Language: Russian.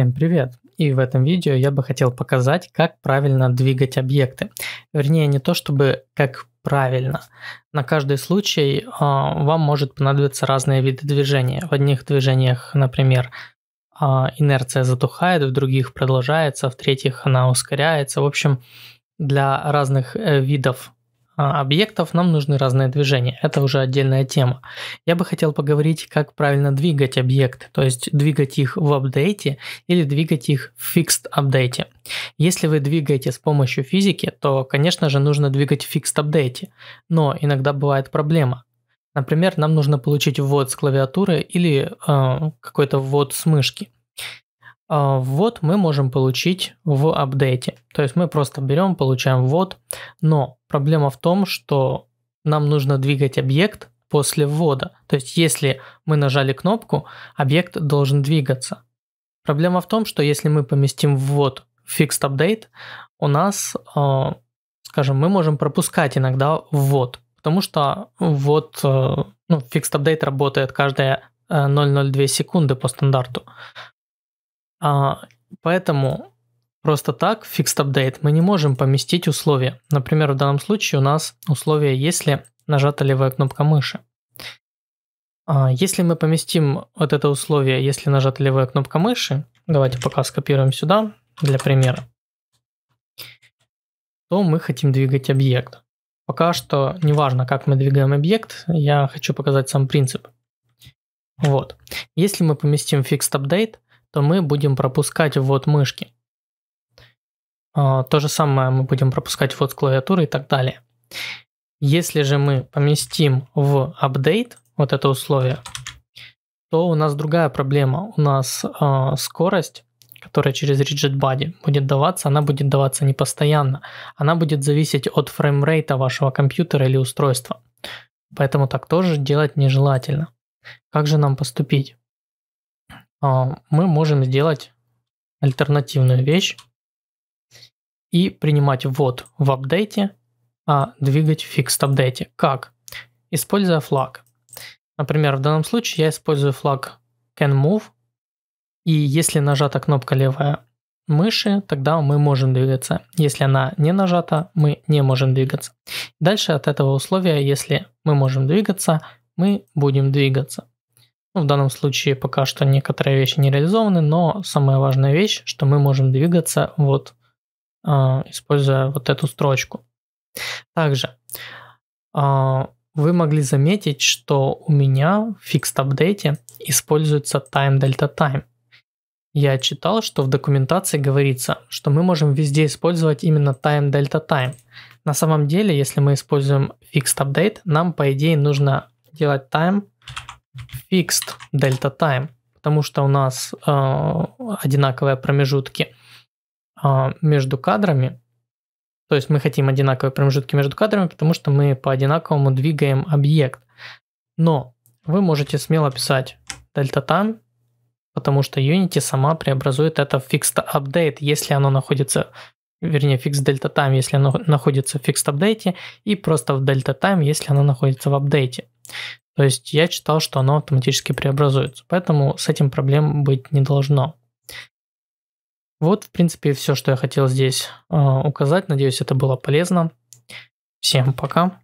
Всем привет! И в этом видео я бы хотел показать, как правильно двигать объекты. Вернее, не то чтобы как правильно. На каждый случай э, вам может понадобиться разные виды движения. В одних движениях, например, э, инерция затухает, в других продолжается, в третьих она ускоряется. В общем, для разных э, видов а, объектов, нам нужны разные движения. Это уже отдельная тема. Я бы хотел поговорить, как правильно двигать объекты, то есть двигать их в апдейте или двигать их в fixed апдейте. Если вы двигаете с помощью физики, то, конечно же, нужно двигать в fixed апдейте, но иногда бывает проблема. Например, нам нужно получить ввод с клавиатуры или э, какой-то ввод с мышки – а, вот мы можем получить в апдейте. То есть мы просто берем, получаем вот. но проблема в том, что нам нужно двигать объект после ввода. То есть если мы нажали кнопку, объект должен двигаться. Проблема в том, что если мы поместим ввод в Fixed Update, у нас, а, скажем, мы можем пропускать иногда ввод, потому что ввод, а, ну, Fixed Update работает каждые 0,02 секунды по стандарту. А, поэтому просто так в fixed update мы не можем поместить условия. Например, в данном случае у нас условие, если нажата левая кнопка мыши. А, если мы поместим вот это условие, если нажата левая кнопка мыши, давайте пока скопируем сюда для примера, то мы хотим двигать объект. Пока что неважно, как мы двигаем объект, я хочу показать сам принцип. Вот. Если мы поместим fixed update, то мы будем пропускать ввод мышки. А, то же самое мы будем пропускать ввод клавиатуры и так далее. Если же мы поместим в update вот это условие, то у нас другая проблема. У нас а, скорость, которая через rigid body будет даваться, она будет даваться не постоянно. Она будет зависеть от фреймрейта вашего компьютера или устройства. Поэтому так тоже делать нежелательно. Как же нам поступить? А, мы можем сделать альтернативную вещь и принимать ввод в апдейте, а двигать в fixed апдейте. Как? Используя флаг. Например, в данном случае я использую флаг can move. и если нажата кнопка левая мыши, тогда мы можем двигаться. Если она не нажата, мы не можем двигаться. Дальше от этого условия, если мы можем двигаться, мы будем двигаться. Ну, в данном случае пока что некоторые вещи не реализованы, но самая важная вещь, что мы можем двигаться вот а, используя вот эту строчку. Также а, вы могли заметить, что у меня в fixed update используется time delta time. Я читал, что в документации говорится, что мы можем везде использовать именно time delta time. На самом деле, если мы используем fixed update, нам по идее нужно делать time fixed delta time, потому что у нас э, одинаковые промежутки э, между кадрами. То есть мы хотим одинаковые промежутки между кадрами, потому что мы по одинаковому двигаем объект. Но вы можете смело писать delta time, потому что Unity сама преобразует это в fixed update, если оно находится вернее, fixed delta time, если оно находится в fixed update, и просто в delta time, если оно находится в апдейте. То есть я читал, что оно автоматически преобразуется, поэтому с этим проблем быть не должно. Вот, в принципе, все, что я хотел здесь э, указать. Надеюсь, это было полезно. Всем пока.